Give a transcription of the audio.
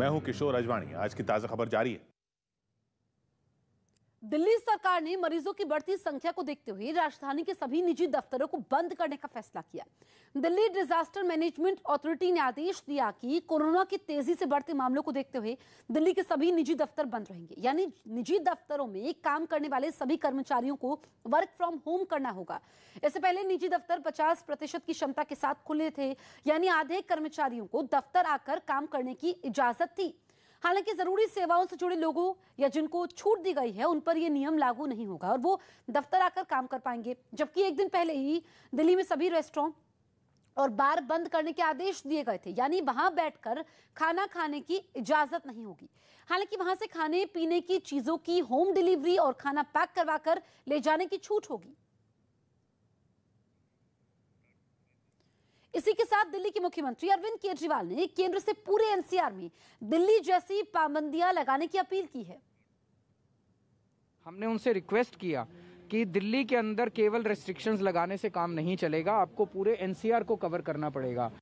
मैं हूं किशोर अजवाणी आज की ताज़ा खबर जारी है दिल्ली सरकार ने मरीजों की बढ़ती संख्या को देखते हुए राजधानी के सभी निजी दफ्तरों को बंद करने का फैसला किया दिल्ली डिजास्टर मैनेजमेंट अथॉरिटी ने आदेश दिया कि कोरोना की तेजी से बढ़ते मामलों को देखते हुए दिल्ली के सभी निजी दफ्तर बंद रहेंगे यानी निजी दफ्तरों में काम करने वाले सभी कर्मचारियों को वर्क फ्रॉम होम करना होगा इससे पहले निजी दफ्तर पचास प्रतिशत की क्षमता के साथ खुले थे यानी आधे कर्मचारियों को दफ्तर आकर काम करने की इजाजत थी हालांकि जरूरी सेवाओं से जुड़े लोगों या जिनको छूट दी गई है उन पर यह नियम लागू नहीं होगा और वो दफ्तर आकर काम कर पाएंगे जबकि एक दिन पहले ही दिल्ली में सभी रेस्टोरेंट और बार बंद करने के आदेश दिए गए थे यानी वहां बैठकर खाना खाने की इजाजत नहीं होगी हालांकि वहां से खाने पीने की चीजों की होम डिलीवरी और खाना पैक करवाकर ले जाने की छूट होगी इसी के साथ दिल्ली के मुख्यमंत्री अरविंद केजरीवाल ने केंद्र से पूरे एनसीआर में दिल्ली जैसी पाबंदियां लगाने की अपील की है हमने उनसे रिक्वेस्ट किया कि दिल्ली के अंदर केवल रेस्ट्रिक्शंस लगाने से काम नहीं चलेगा आपको पूरे एनसीआर को कवर करना पड़ेगा